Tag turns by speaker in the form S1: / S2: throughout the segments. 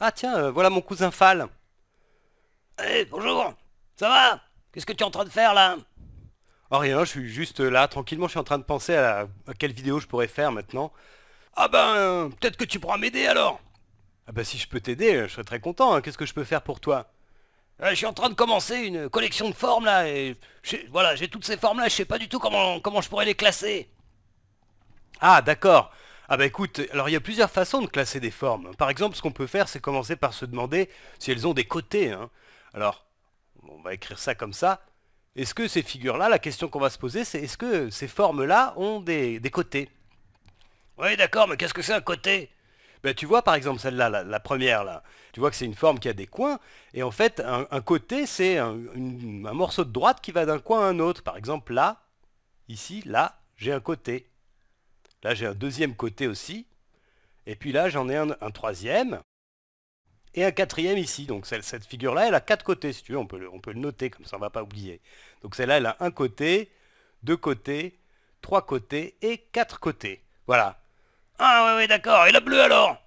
S1: Ah tiens, euh, voilà mon cousin Fall. Eh, bonjour Ça va Qu'est-ce que tu es en train de faire là Oh rien, je suis juste euh, là, tranquillement, je suis en train de penser à, quelle vidéo je pourrais faire maintenant. Ah ben, peut-être que tu pourras m'aider alors Ah ben si je peux t'aider, je serais très content, hein. qu'est-ce que je peux faire pour toi euh, je suis en train de commencer une collection de formes là, et voilà, j'ai toutes ces formes là, je sais pas du tout comment, comment je pourrais les classer. Ah d'accord, ah bah écoute, alors il y a plusieurs façons de classer des formes. Par exemple, ce qu'on peut faire, c'est commencer par se demander si elles ont des côtés. Hein. Alors, on va écrire ça comme ça. Est-ce que ces figures-là, la question qu'on va se poser, c'est est-ce que ces formes-là ont des, côtés Oui, d'accord, mais qu'est-ce que c'est un côté ben, tu vois par exemple celle-là, la, première là, tu vois que c'est une forme qui a des coins, et en fait un, côté c'est un morceau de droite qui va d'un coin à un autre. Par exemple là, ici, là, j'ai un côté. Là, j'ai un deuxième côté aussi. Et puis là, j'en ai un, troisième. Et un quatrième ici. Donc cette figure-là, elle a quatre côtés, si tu veux. On peut, le, noter, comme ça, on ne va pas oublier. Donc celle-là, elle a un côté, deux côtés, trois côtés et quatre côtés. Voilà. Ah oui, d'accord. Et la bleue, alors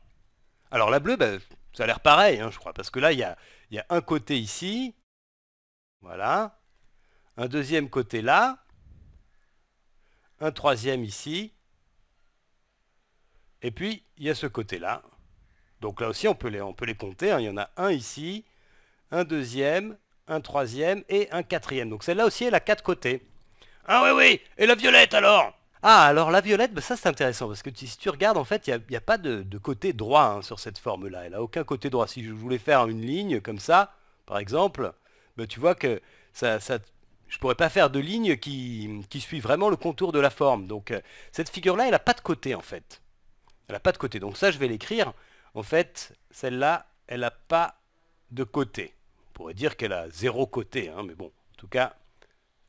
S1: Alors la bleue, bah, ça a l'air pareil, hein, je crois. Parce que là, il y a un côté ici. Voilà. Un deuxième côté là. Un troisième ici et puis, il y a ce côté-là. Donc là aussi, on peut les, on peut les compter. Hein. Il y en a un ici, un deuxième, un troisième et un quatrième. Donc celle-là aussi, elle a quatre côtés. Ah oui, oui Et la violette, alors Ah, alors la violette, bah, ça c'est intéressant, parce que si tu regardes, en fait, il n'y a, pas de, côté droit hein, sur cette forme-là. Elle n'a aucun côté droit. Si je voulais faire une ligne comme ça, par exemple, bah, tu vois que ça, ça je pourrais pas faire de ligne qui, qui, suit vraiment le contour de la forme. Donc euh, cette figure-là, elle n'a pas de côté en fait. Elle n'a pas de côté. Donc ça, je vais l'écrire. En fait, celle-là, elle n'a pas de côté. On pourrait dire qu'elle a zéro côté, hein, mais bon, en tout cas,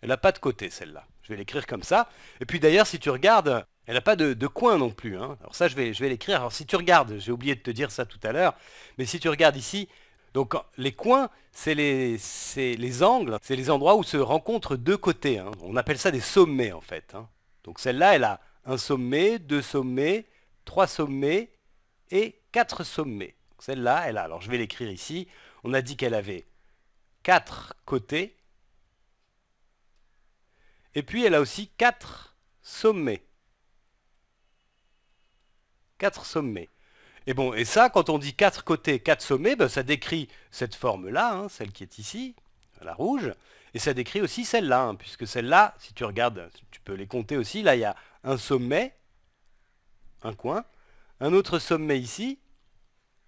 S1: elle n'a pas de côté, celle-là. Je vais l'écrire comme ça. Et puis d'ailleurs, si tu regardes, elle n'a pas de, coin non plus. Hein. Alors ça, je vais, je vais l'écrire. Alors si tu regardes, j'ai oublié de te dire ça tout à l'heure, mais si tu regardes ici, donc les coins, c'est les, les, angles, c'est les endroits où se rencontrent deux côtés. Hein. On appelle ça des sommets en fait. Hein. Donc celle-là, elle a un sommet, deux sommets, Trois sommets et quatre sommets. Celle-là, elle a, alors je vais l'écrire ici, on a dit qu'elle avait quatre côtés, et puis elle a aussi quatre sommets. Quatre sommets. Et bon, et ça, quand on dit quatre côtés, quatre sommets, ben, ça décrit cette forme-là, hein, celle qui est ici, la rouge, et ça décrit aussi celle-là, hein, puisque celle-là, si tu regardes, tu peux les compter aussi, là il y a un sommet, un coin, un autre sommet ici,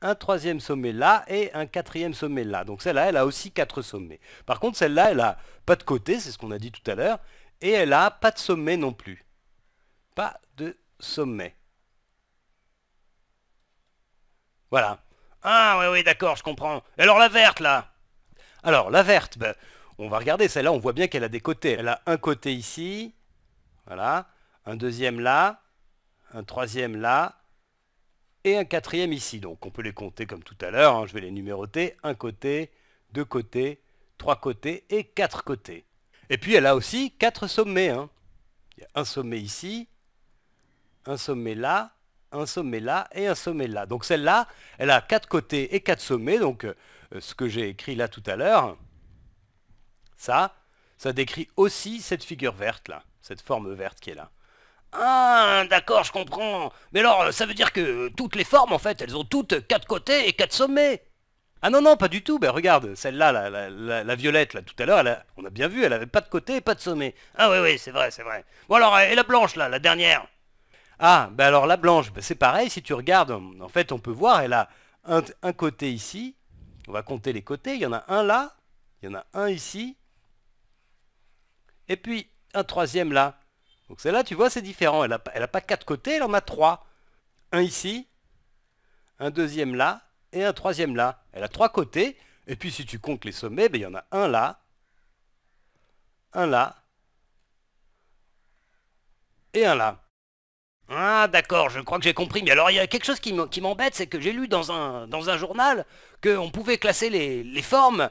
S1: un troisième sommet là et un quatrième sommet là. Donc celle-là, elle a aussi quatre sommets. Par contre, celle-là, elle a pas de côté, c'est ce qu'on a dit tout à l'heure, et elle a pas de sommet non plus. Pas de sommet. Voilà. Ah oui, oui, d'accord, je comprends. Et alors la verte, là Alors, la verte, ben, on va regarder, celle-là, on voit bien qu'elle a des côtés. Elle a un côté ici, voilà, un deuxième là, un troisième là, et un quatrième ici. Donc on peut les compter comme tout à l'heure, hein. je vais les numéroter, un côté, deux côtés, trois côtés et quatre côtés. Et puis elle a aussi quatre sommets. Hein. Il y a un sommet ici, un sommet là, un sommet là et un sommet là. Donc celle-là, elle a quatre côtés et quatre sommets, donc euh, ce que j'ai écrit là tout à l'heure, ça, ça décrit aussi cette figure verte là, cette forme verte qui est là. Ah, d'accord, je comprends. Mais alors, euh, ça veut dire que euh, toutes les formes, en fait, elles ont toutes quatre côtés et quatre sommets ah non, non, pas du tout. Ben regarde, celle-là, la, la, violette, là, tout à l'heure, on a bien vu, elle avait pas de côté et pas de sommet. Ah oui, oui, c'est vrai, c'est vrai. Bon alors, euh, et la blanche, là, la dernière Ah, ben alors la blanche, ben, c'est pareil, si tu regardes, en fait, on peut voir, elle a un, côté ici. On va compter les côtés. Il y en a un là, il y en a un ici. Et puis, un troisième là. Donc celle-là, tu vois, c'est différent. Elle n'a a pas quatre côtés, elle en a trois. Un ici, un deuxième là, et un troisième là. Elle a trois côtés. Et puis si tu comptes les sommets, ben, il y en a un là, un là, et un là. Ah d'accord, je crois que j'ai compris, mais alors il y a quelque chose qui m'embête, c'est que j'ai lu dans un, journal qu'on pouvait classer les, formes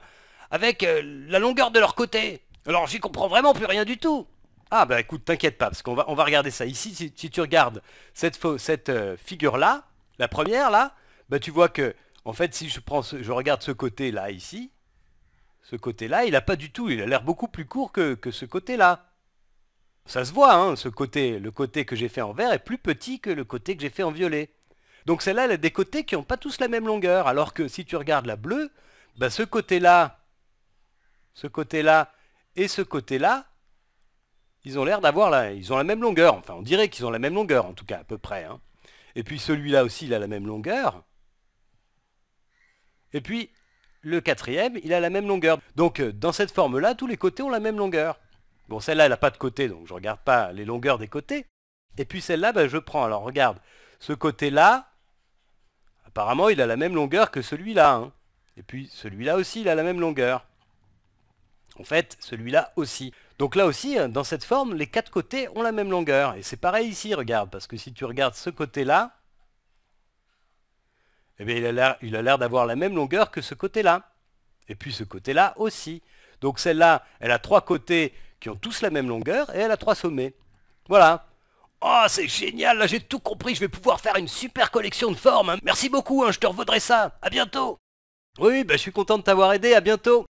S1: avec euh, la longueur de leur côté. Alors j'y comprends vraiment plus rien du tout. Ah bah écoute, t'inquiète pas, parce qu'on va, on va regarder ça. Ici, si, tu regardes cette, cette euh, figure-là, la première là, bah tu vois que, en fait, si je, prends je regarde ce côté-là ici, ce côté-là, il n'a pas du tout, il a l'air beaucoup plus court que, que ce côté-là. Ça se voit, hein, ce côté, le côté que j'ai fait en vert est plus petit que le côté que j'ai fait en violet. Donc celle-là, elle a des côtés qui n'ont pas tous la même longueur, alors que si tu regardes la bleue, bah ce côté-là, ce côté-là et ce côté-là, ils ont l'air d'avoir la... Ils ont la même longueur. Enfin, on dirait qu'ils ont la même longueur, en tout cas, à peu près. Hein. Et puis celui-là aussi, il a la même longueur. Et puis, le quatrième, il a la même longueur. Donc, euh, dans cette forme-là, tous les côtés ont la même longueur. Bon, celle-là, elle n'a pas de côté, donc je ne regarde pas les longueurs des côtés. Et puis celle-là, ben, je prends. Alors, regarde, ce côté-là, apparemment, il a la même longueur que celui-là. Hein. Et puis, celui-là aussi, il a la même longueur. En fait, celui-là aussi. Donc là aussi, hein, dans cette forme, les quatre côtés ont la même longueur. Et c'est pareil ici, regarde, parce que si tu regardes ce côté-là, eh bien, il a l'air d'avoir la même longueur que ce côté-là. Et puis ce côté-là aussi. Donc celle-là, elle a trois côtés qui ont tous la même longueur et elle a trois sommets. Voilà. Oh, c'est génial, là j'ai tout compris, je vais pouvoir faire une super collection de formes. Hein. Merci beaucoup, hein. je te revaudrai ça. A bientôt. Oui, ben, je suis content de t'avoir aidé, à bientôt.